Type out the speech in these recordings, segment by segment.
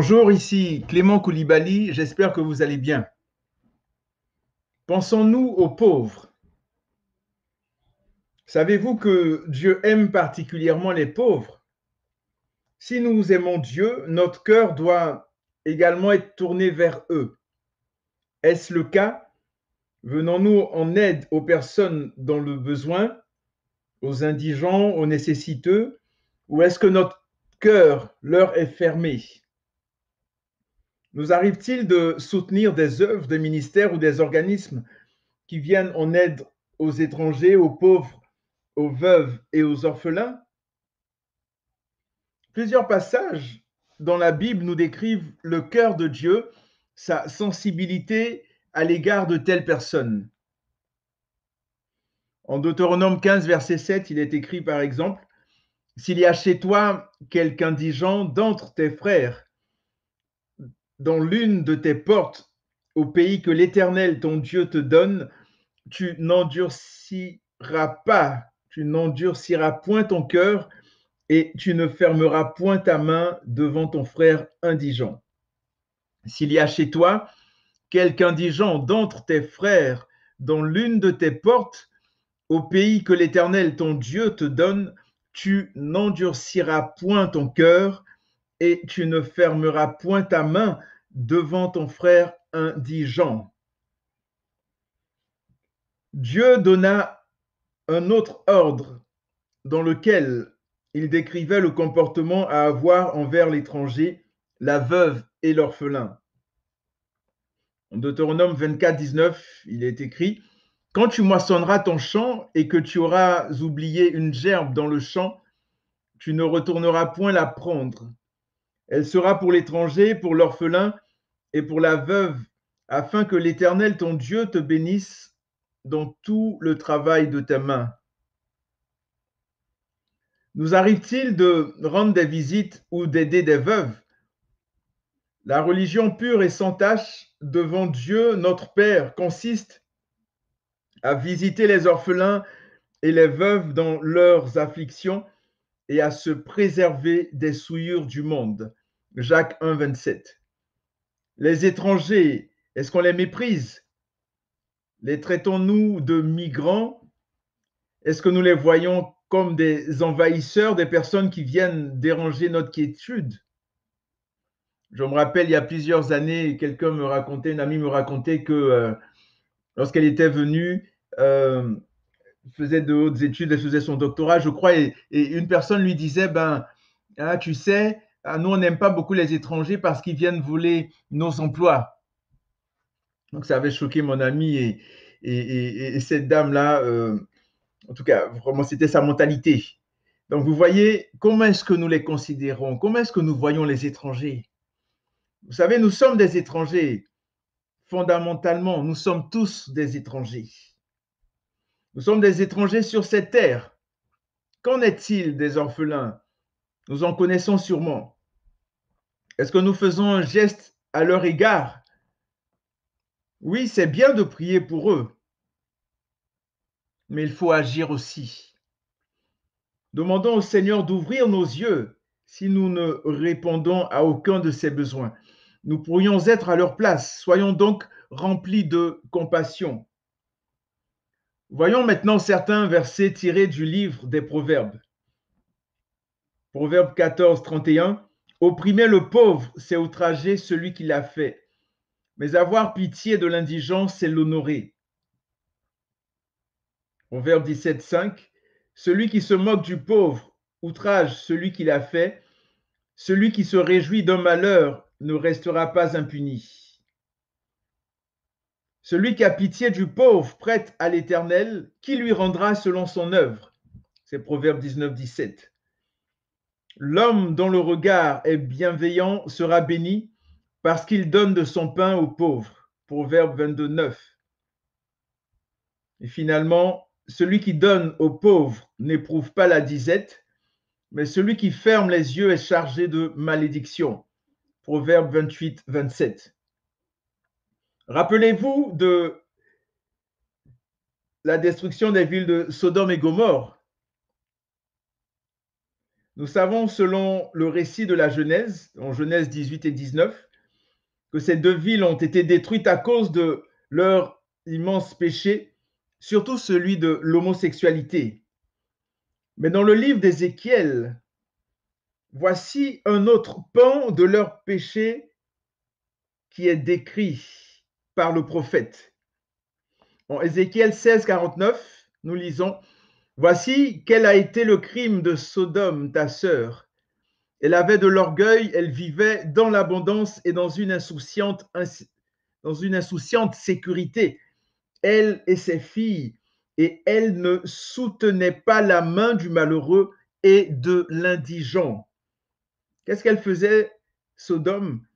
Bonjour, ici Clément Koulibaly, j'espère que vous allez bien. Pensons-nous aux pauvres. Savez-vous que Dieu aime particulièrement les pauvres Si nous aimons Dieu, notre cœur doit également être tourné vers eux. Est-ce le cas Venons-nous en aide aux personnes dans le besoin, aux indigents, aux nécessiteux, ou est-ce que notre cœur leur est fermé nous arrive-t-il de soutenir des œuvres des ministères ou des organismes qui viennent en aide aux étrangers, aux pauvres, aux veuves et aux orphelins Plusieurs passages dans la Bible nous décrivent le cœur de Dieu, sa sensibilité à l'égard de telles personnes. En Deutéronome 15, verset 7, il est écrit par exemple, S'il y a chez toi quelque indigent d'entre tes frères, dans l'une de tes portes au pays que l'Éternel, ton Dieu, te donne, tu n'endurciras pas, tu n'endurciras point ton cœur et tu ne fermeras point ta main devant ton frère indigent. S'il y a chez toi quelque indigent d'entre tes frères dans l'une de tes portes, au pays que l'Éternel, ton Dieu, te donne, tu n'endurciras point ton cœur et tu ne fermeras point ta main devant ton frère indigent. Dieu donna un autre ordre dans lequel il décrivait le comportement à avoir envers l'étranger, la veuve et l'orphelin. En Deutéronome 24, 19, il est écrit Quand tu moissonneras ton champ et que tu auras oublié une gerbe dans le champ, tu ne retourneras point la prendre, elle sera pour l'étranger, pour l'orphelin et pour la veuve, afin que l'Éternel, ton Dieu, te bénisse dans tout le travail de tes mains. Nous arrive-t-il de rendre des visites ou d'aider des veuves La religion pure et sans tache devant Dieu, notre Père, consiste à visiter les orphelins et les veuves dans leurs afflictions et à se préserver des souillures du monde. Jacques 1, 27. Les étrangers, est-ce qu'on les méprise Les traitons-nous de migrants Est-ce que nous les voyons comme des envahisseurs, des personnes qui viennent déranger notre quiétude Je me rappelle, il y a plusieurs années, quelqu'un me racontait, une amie me racontait que euh, lorsqu'elle était venue, euh, faisait de hautes études, elle faisait son doctorat, je crois, et, et une personne lui disait, ben, ah, tu sais, ah, nous, on n'aime pas beaucoup les étrangers parce qu'ils viennent voler nos emplois. Donc, ça avait choqué mon ami et, cette dame-là, euh, en tout cas, vraiment, c'était sa mentalité. Donc, vous voyez, comment est-ce que nous les considérons Comment est-ce que nous voyons les étrangers Vous savez, nous sommes des étrangers. Fondamentalement, nous sommes tous des étrangers. Nous sommes des étrangers sur cette terre. Qu'en est-il des orphelins Nous en connaissons sûrement. Est-ce que nous faisons un geste à leur égard Oui, c'est bien de prier pour eux, mais il faut agir aussi. Demandons au Seigneur d'ouvrir nos yeux si nous ne répondons à aucun de ses besoins. Nous pourrions être à leur place. Soyons donc remplis de compassion. Voyons maintenant certains versets tirés du livre des Proverbes. Proverbe 14, 31. Opprimer le pauvre, c'est outrager celui qui l'a fait. Mais avoir pitié de l'indigent, c'est l'honorer. Proverbe 17.5, celui qui se moque du pauvre outrage celui qui l'a fait. Celui qui se réjouit d'un malheur ne restera pas impuni. Celui qui a pitié du pauvre prête à l'Éternel, qui lui rendra selon son œuvre. C'est Proverbe 19, 17. L'homme dont le regard est bienveillant sera béni parce qu'il donne de son pain aux pauvres. Proverbe 22, 9. Et finalement, celui qui donne aux pauvres n'éprouve pas la disette, mais celui qui ferme les yeux est chargé de malédiction. Proverbe 28, 27. Rappelez-vous de la destruction des villes de Sodome et Gomorre nous savons, selon le récit de la Genèse, en Genèse 18 et 19, que ces deux villes ont été détruites à cause de leur immense péché, surtout celui de l'homosexualité. Mais dans le livre d'Ézéchiel, voici un autre pan de leur péché qui est décrit par le prophète. En Ézéchiel 16, 49, nous lisons Voici quel a été le crime de Sodome, ta sœur. Elle avait de l'orgueil, elle vivait dans l'abondance et dans une, insouciante, dans une insouciante sécurité. Elle et ses filles, et elle ne soutenait pas la main du malheureux et de l'indigent. Qu'est-ce qu'elle faisait, Sodome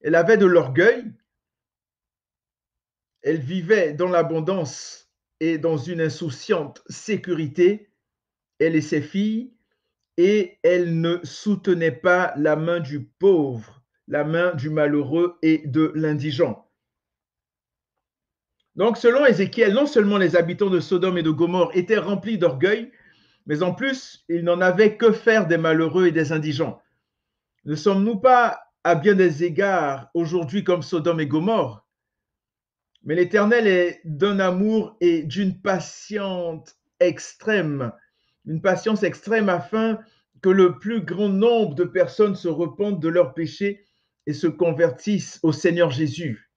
Elle avait de l'orgueil, elle vivait dans l'abondance et dans une insouciante sécurité, elle et ses filles, et elle ne soutenait pas la main du pauvre, la main du malheureux et de l'indigent. Donc selon Ézéchiel, non seulement les habitants de Sodome et de Gomorre étaient remplis d'orgueil, mais en plus, ils n'en avaient que faire des malheureux et des indigents. Ne sommes-nous pas à bien des égards aujourd'hui comme Sodome et Gomorre mais l'Éternel est d'un amour et d'une patience extrême, une patience extrême afin que le plus grand nombre de personnes se repentent de leurs péchés et se convertissent au Seigneur Jésus.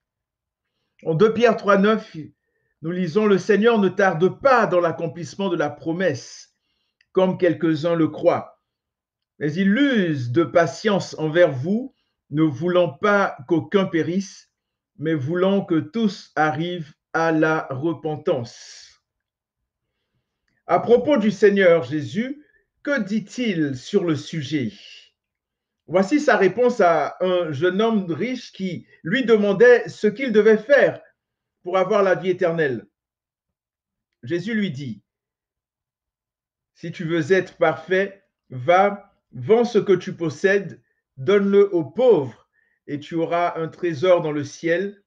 En 2 Pierre 3,9, nous lisons Le Seigneur ne tarde pas dans l'accomplissement de la promesse, comme quelques-uns le croient, mais il use de patience envers vous, ne voulant pas qu'aucun périsse, mais voulant que tous arrivent à la repentance. À propos du Seigneur Jésus, que dit-il sur le sujet Voici sa réponse à un jeune homme riche qui lui demandait ce qu'il devait faire pour avoir la vie éternelle. Jésus lui dit, Si tu veux être parfait, va, vends ce que tu possèdes, donne-le aux pauvres et tu auras un trésor dans le ciel,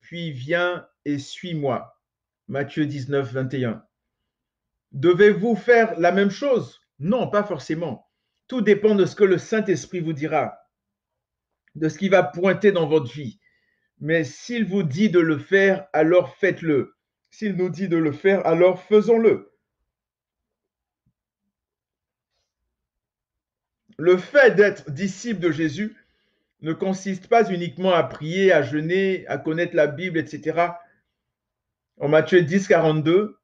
puis viens et suis-moi. Matthieu 19, 21. Devez-vous faire la même chose Non, pas forcément. Tout dépend de ce que le Saint-Esprit vous dira, de ce qui va pointer dans votre vie. Mais s'il vous dit de le faire, alors faites-le. S'il nous dit de le faire, alors faisons-le. Le fait d'être disciple de Jésus ne consiste pas uniquement à prier, à jeûner, à connaître la Bible, etc. En Matthieu 10, 42,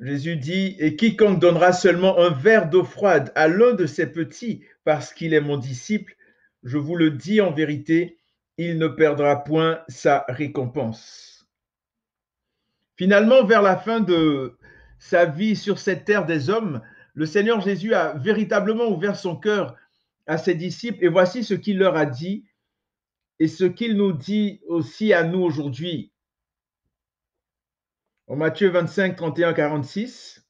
Jésus dit, Et quiconque donnera seulement un verre d'eau froide à l'un de ses petits parce qu'il est mon disciple, je vous le dis en vérité, il ne perdra point sa récompense. Finalement, vers la fin de sa vie sur cette terre des hommes, le Seigneur Jésus a véritablement ouvert son cœur à ses disciples et voici ce qu'il leur a dit et ce qu'il nous dit aussi à nous aujourd'hui. En Matthieu 25, 31, 46,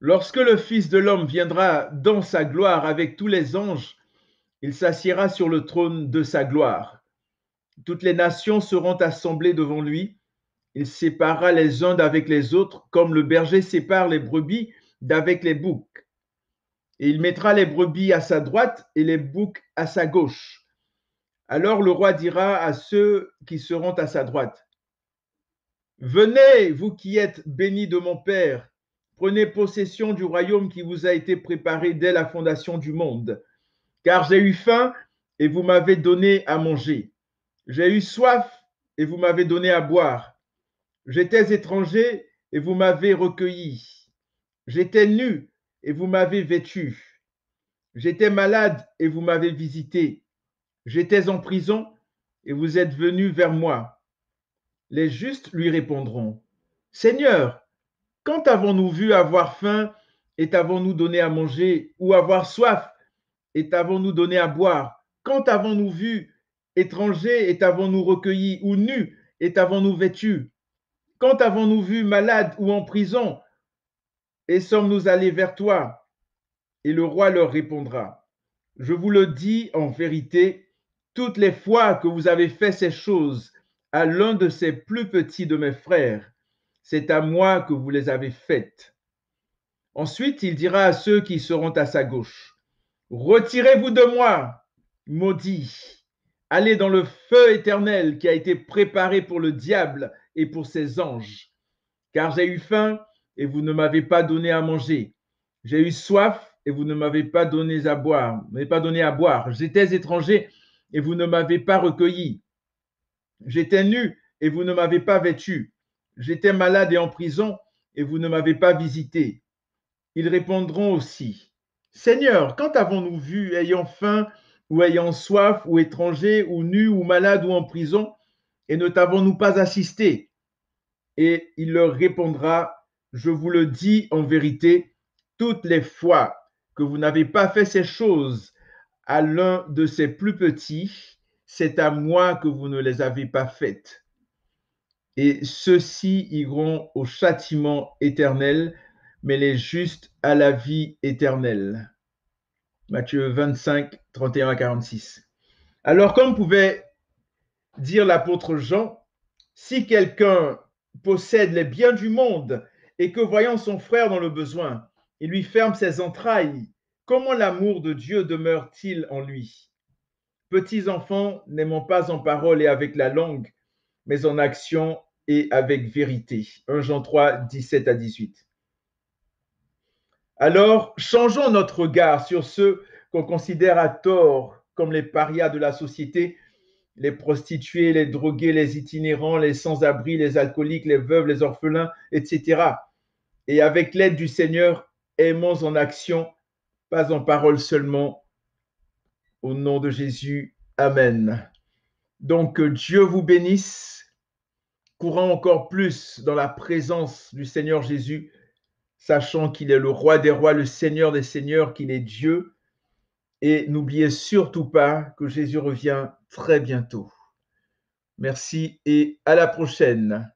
Lorsque le Fils de l'homme viendra dans sa gloire avec tous les anges, il s'assiera sur le trône de sa gloire. Toutes les nations seront assemblées devant lui. Il séparera les uns d'avec les autres, comme le berger sépare les brebis d'avec les boucs et il mettra les brebis à sa droite et les boucs à sa gauche. Alors le roi dira à ceux qui seront à sa droite, Venez, vous qui êtes bénis de mon Père, prenez possession du royaume qui vous a été préparé dès la fondation du monde, car j'ai eu faim et vous m'avez donné à manger. J'ai eu soif et vous m'avez donné à boire. J'étais étranger et vous m'avez recueilli. J'étais nu et vous m'avez vêtu. J'étais malade et vous m'avez visité. J'étais en prison et vous êtes venu vers moi. Les justes lui répondront, Seigneur, quand avons-nous vu avoir faim et t'avons-nous donné à manger ou avoir soif et t'avons-nous donné à boire Quand avons-nous vu étranger et t'avons-nous recueilli ou nu et t'avons-nous vêtu Quand avons-nous vu malade ou en prison et sommes-nous allés vers toi Et le roi leur répondra, Je vous le dis en vérité, toutes les fois que vous avez fait ces choses à l'un de ces plus petits de mes frères, c'est à moi que vous les avez faites. Ensuite, il dira à ceux qui seront à sa gauche, Retirez-vous de moi, maudits, allez dans le feu éternel qui a été préparé pour le diable et pour ses anges, car j'ai eu faim et vous ne m'avez pas donné à manger. J'ai eu soif et vous ne m'avez pas donné à boire, m'avez pas donné à boire. J'étais étranger et vous ne m'avez pas recueilli. J'étais nu et vous ne m'avez pas vêtu. J'étais malade et en prison et vous ne m'avez pas visité. Ils répondront aussi, Seigneur, quand avons-nous vu, ayant faim ou ayant soif ou étranger ou nu ou malade ou en prison, et ne t'avons-nous pas assisté Et il leur répondra, je vous le dis en vérité, toutes les fois que vous n'avez pas fait ces choses à l'un de ces plus petits, c'est à moi que vous ne les avez pas faites. Et ceux-ci iront au châtiment éternel, mais les justes à la vie éternelle. Matthieu 25, 31 à 46. Alors, comme pouvait dire l'apôtre Jean, si quelqu'un possède les biens du monde et que voyant son frère dans le besoin, il lui ferme ses entrailles, comment l'amour de Dieu demeure-t-il en lui Petits enfants, n'aimons pas en parole et avec la langue, mais en action et avec vérité. 1 Jean 3, 17 à 18. Alors, changeons notre regard sur ceux qu'on considère à tort comme les parias de la société les prostituées, les drogués, les itinérants, les sans-abri, les alcooliques, les veuves, les orphelins, etc. Et avec l'aide du Seigneur, aimons en action, pas en parole seulement. Au nom de Jésus, Amen. Donc que euh, Dieu vous bénisse. Courant encore plus dans la présence du Seigneur Jésus, sachant qu'il est le roi des rois, le Seigneur des seigneurs, qu'il est Dieu. Et n'oubliez surtout pas que Jésus revient très bientôt. Merci et à la prochaine.